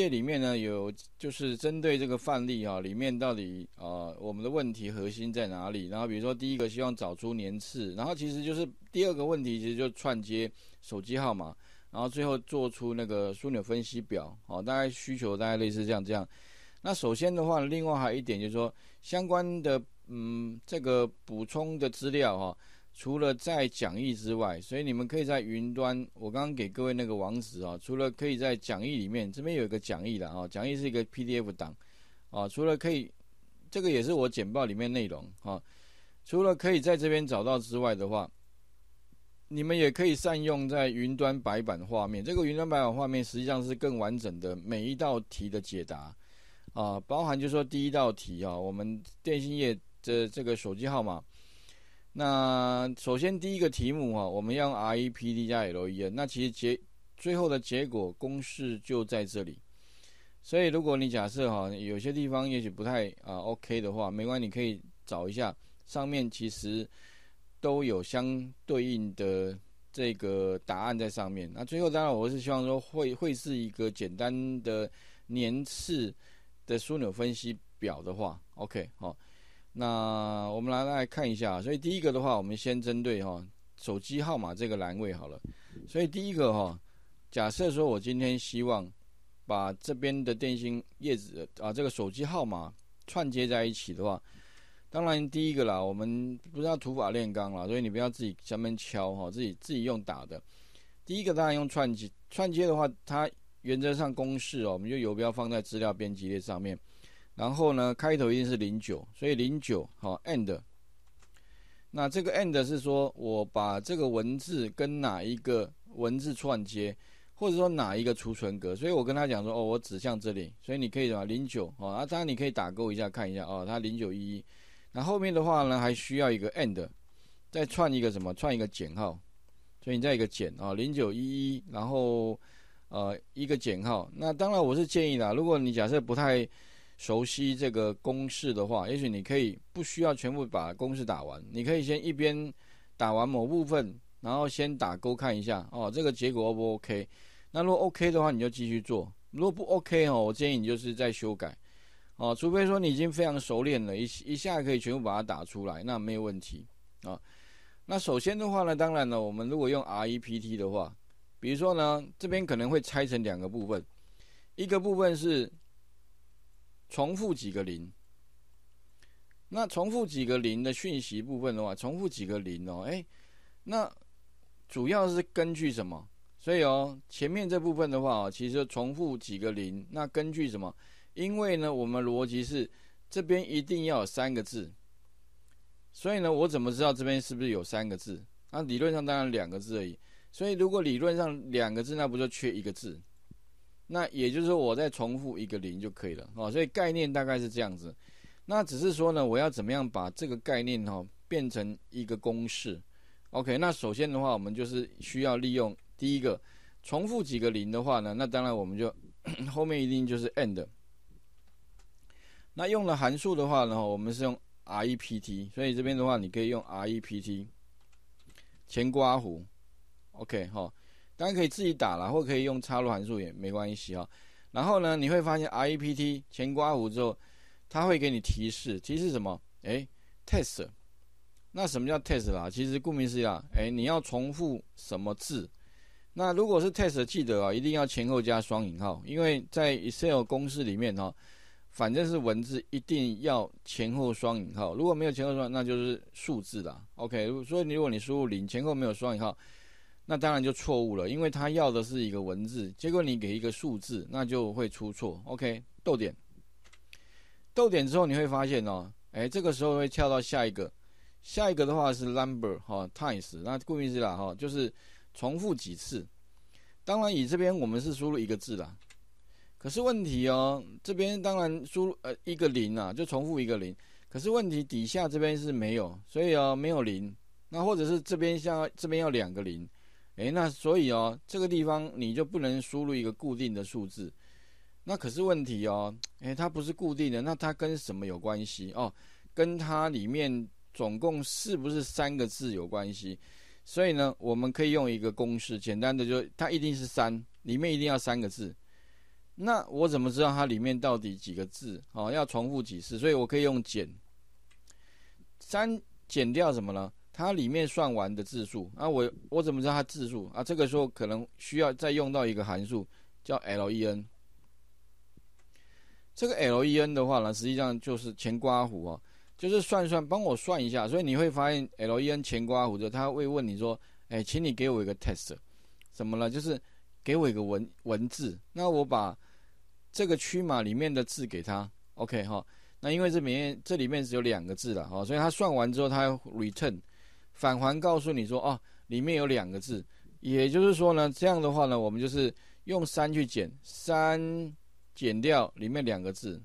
业里面呢有就是针对这个范例啊，里面到底啊我们的问题核心在哪里？然后比如说第一个希望找出年次，然后其实就是第二个问题，其实就串接手机号码，然后最后做出那个枢纽分析表好，大概需求大概类似这样这样。那首先的话，另外还有一点就是说相关的嗯这个补充的资料哈。除了在讲义之外，所以你们可以在云端，我刚刚给各位那个网址啊，除了可以在讲义里面，这边有一个讲义的啊，讲义是一个 PDF 档啊，除了可以，这个也是我简报里面内容啊，除了可以在这边找到之外的话，你们也可以善用在云端白板画面，这个云端白板画面实际上是更完整的每一道题的解答啊，包含就说第一道题啊，我们电信业的这个手机号码。那首先第一个题目啊，我们要用 R 一 P D 加 L 一 N。那其实结最后的结果公式就在这里。所以如果你假设哈，有些地方也许不太啊 OK 的话，没关系，你可以找一下上面其实都有相对应的这个答案在上面。那最后当然我是希望说会会是一个简单的年次的枢纽分析表的话，OK 好。那我们来来看一下，所以第一个的话，我们先针对哈手机号码这个栏位好了。所以第一个哈，假设说我今天希望把这边的电信叶子啊这个手机号码串接在一起的话，当然第一个啦，我们不是要土法炼钢啦，所以你不要自己专门敲哈，自己自己用打的。第一个当然用串接串接的话，它原则上公式哦，我们就游标放在资料编辑列上面。然后呢，开头一定是零九，所以零九好 a n d 那这个 end 是说我把这个文字跟哪一个文字串接，或者说哪一个储存格。所以我跟他讲说，哦，我指向这里，所以你可以么零九哦，啊，当然你可以打勾一下看一下哦，它零九一一。那后面的话呢，还需要一个 end，再串一个什么？串一个减号。所以你再一个减啊，零九一一，然后呃一个减号。那当然我是建议啦，如果你假设不太熟悉这个公式的话，也许你可以不需要全部把公式打完，你可以先一边打完某部分，然后先打勾看一下哦，这个结果 O 不 OK？那如果 OK 的话，你就继续做；如果不 OK 哦，我建议你就是再修改哦，除非说你已经非常熟练了一一下可以全部把它打出来，那没有问题啊。那首先的话呢，当然呢，我们如果用 R E P T 的话，比如说呢，这边可能会拆成两个部分，一个部分是。重复几个零？那重复几个零的讯息部分的话，重复几个零哦，哎，那主要是根据什么？所以哦，前面这部分的话哦，其实重复几个零，那根据什么？因为呢，我们逻辑是这边一定要有三个字，所以呢，我怎么知道这边是不是有三个字？那理论上当然两个字而已，所以如果理论上两个字，那不就缺一个字？那也就是说我再重复一个零就可以了哦，所以概念大概是这样子。那只是说呢，我要怎么样把这个概念哦变成一个公式？OK，那首先的话，我们就是需要利用第一个重复几个零的话呢，那当然我们就后面一定就是 n 的。那用了函数的话呢，我们是用 REPT，所以这边的话你可以用 REPT 前刮弧，OK 哈。当然可以自己打了，或可以用插入函数也没关系啊。然后呢，你会发现 REPT 前刮弧之后，它会给你提示，提示什么？哎，test。那什么叫 test 啦？其实顾名思义啊，哎，你要重复什么字？那如果是 test，记得啊，一定要前后加双引号，因为在 Excel 公式里面哈，反正是文字一定要前后双引号，如果没有前后双，那就是数字啦。OK，所以如果你输入零，前后没有双引号。那当然就错误了，因为他要的是一个文字，结果你给一个数字，那就会出错。OK，逗点，逗点之后你会发现哦，哎，这个时候会跳到下一个，下一个的话是 number 哈 times，那顾名思啦哈，就是重复几次。当然，以这边我们是输入一个字啦，可是问题哦，这边当然输入呃一个零啊，就重复一个零，可是问题底下这边是没有，所以哦没有零，那或者是这边像这边要两个零。哎，那所以哦，这个地方你就不能输入一个固定的数字。那可是问题哦，哎，它不是固定的，那它跟什么有关系哦？跟它里面总共是不是三个字有关系？所以呢，我们可以用一个公式，简单的就它一定是三，里面一定要三个字。那我怎么知道它里面到底几个字哦，要重复几次？所以我可以用减，三减掉什么呢？它里面算完的字数，那我我怎么知道它字数啊？这个时候可能需要再用到一个函数叫 len。这个 len 的话呢，实际上就是前刮胡啊，就是算算，帮我算一下。所以你会发现 len 前刮胡的，它会问你说，哎，请你给我一个 test，怎么了？就是给我一个文文字，那我把这个区码里面的字给他，OK 哈。那因为这里面这里面只有两个字了哈，所以它算完之后它要 return。返还告诉你说哦，里面有两个字，也就是说呢，这样的话呢，我们就是用三去减，三减掉里面两个字，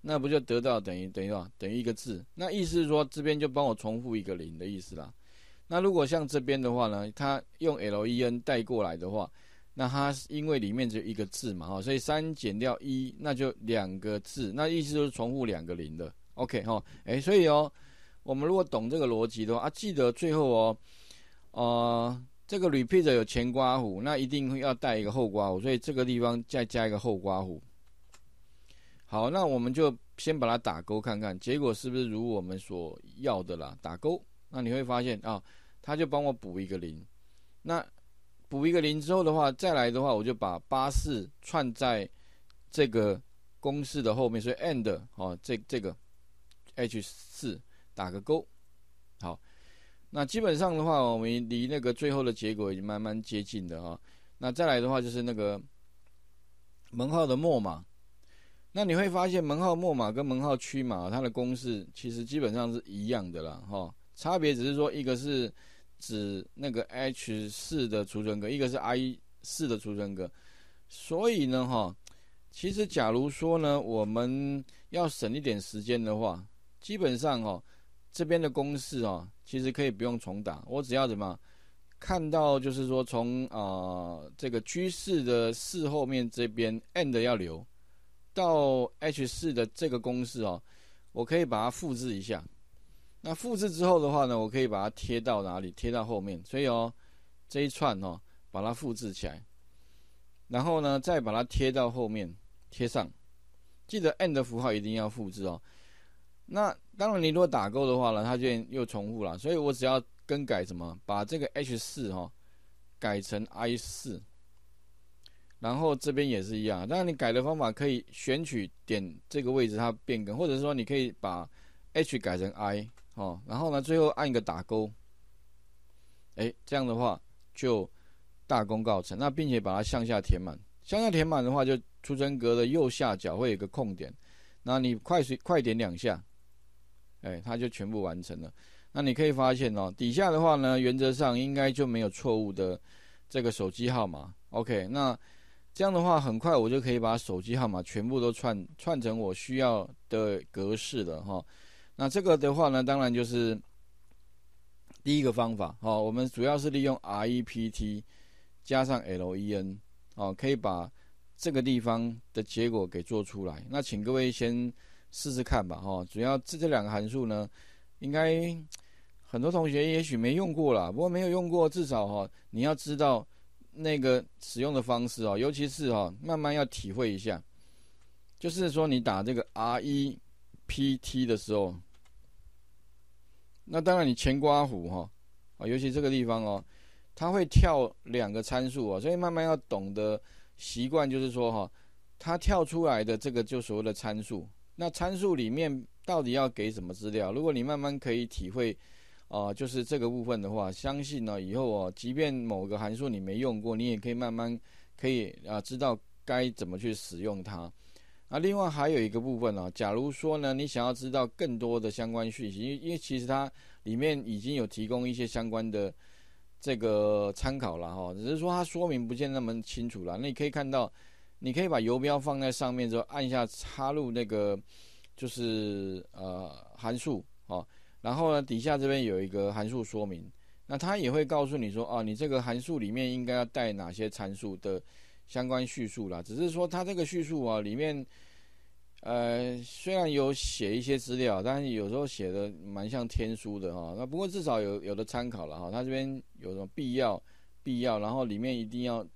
那不就得到等于等于啊，等于一个字。那意思是说，这边就帮我重复一个零的意思啦。那如果像这边的话呢，它用 len 带过来的话，那它因为里面只有一个字嘛哈，所以三减掉一，那就两个字，那意思就是重复两个零的。OK 哈，哎，所以哦。我们如果懂这个逻辑的话，啊，记得最后哦，呃，这个铝配 r 有前刮弧，那一定要带一个后刮弧，所以这个地方再加一个后刮弧。好，那我们就先把它打勾看看，结果是不是如我们所要的啦？打勾，那你会发现啊，它就帮我补一个零。那补一个零之后的话，再来的话，我就把八四串在这个公式的后面，所以 and 哦，这这个 H 四。打个勾，好，那基本上的话，我们离那个最后的结果已经慢慢接近的哦。那再来的话就是那个门号的末码，那你会发现门号末码跟门号区码它的公式其实基本上是一样的啦，哈，差别只是说一个是指那个 H 四的储存格，一个是 I 四的储存格，所以呢，哈，其实假如说呢，我们要省一点时间的话，基本上哈。这边的公式哦，其实可以不用重打，我只要怎么看到，就是说从啊这个趋势的四后面这边 end 要留到 H 四的这个公式哦，我可以把它复制一下。那复制之后的话呢，我可以把它贴到哪里？贴到后面。所以哦，这一串哦，把它复制起来，然后呢，再把它贴到后面，贴上。记得 end 符号一定要复制哦。那当然，你如果打勾的话呢，它就又重复了。所以我只要更改什么，把这个 H 四哈改成 I 四，然后这边也是一样。当然，你改的方法可以选取点这个位置，它变更，或者说你可以把 H 改成 I 哦。然后呢，最后按一个打勾，哎，这样的话就大功告成。那并且把它向下填满，向下填满的话，就出征格的右下角会有个空点，那你快速快点两下。哎，它就全部完成了。那你可以发现哦，底下的话呢，原则上应该就没有错误的这个手机号码。OK，那这样的话，很快我就可以把手机号码全部都串串成我需要的格式了哈。那这个的话呢，当然就是第一个方法哦，我们主要是利用 REPT 加上 LEN 哦，可以把这个地方的结果给做出来。那请各位先。试试看吧，哈！主要这这两个函数呢，应该很多同学也许没用过啦，不过没有用过，至少哈，你要知道那个使用的方式哦，尤其是哈，慢慢要体会一下。就是说，你打这个 R E P T 的时候，那当然你前刮胡哈，啊，尤其这个地方哦，它会跳两个参数啊，所以慢慢要懂得习惯，就是说哈，它跳出来的这个就所谓的参数。那参数里面到底要给什么资料？如果你慢慢可以体会，啊，就是这个部分的话，相信呢以后啊，即便某个函数你没用过，你也可以慢慢可以啊知道该怎么去使用它。那另外还有一个部分呢，假如说呢你想要知道更多的相关讯息，因为其实它里面已经有提供一些相关的这个参考了哈，只是说它说明不见那么清楚了。那你可以看到。你可以把游标放在上面，之后按下插入那个，就是呃函数哦。然后呢，底下这边有一个函数说明，那它也会告诉你说，哦，你这个函数里面应该要带哪些参数的相关叙述啦。只是说它这个叙述啊，里面呃虽然有写一些资料，但是有时候写的蛮像天书的哈。那不过至少有有的参考了哈。它这边有什么必要必要，然后里面一定要。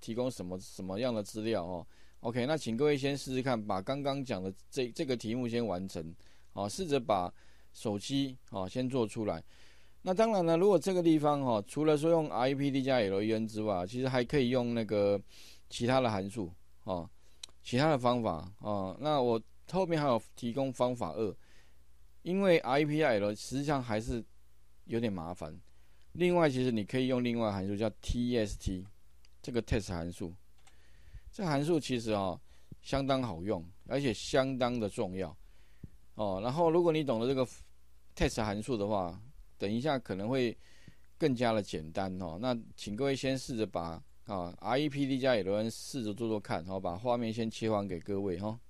提供什么什么样的资料哦？OK，那请各位先试试看，把刚刚讲的这这个题目先完成啊，试着把手机啊先做出来。那当然了，如果这个地方哈，除了说用 IPD 加 l e n 之外，其实还可以用那个其他的函数啊，其他的方法啊。那我后面还有提供方法二，因为 i p L 实际上还是有点麻烦。另外，其实你可以用另外函数叫 TEST。这个 test 函数，这函数其实啊相当好用，而且相当的重要哦。然后如果你懂得这个 test 函数的话，等一下可能会更加的简单哦。那请各位先试着把啊 r e p d 加一轮试着做做看，然后把画面先切换给各位哈。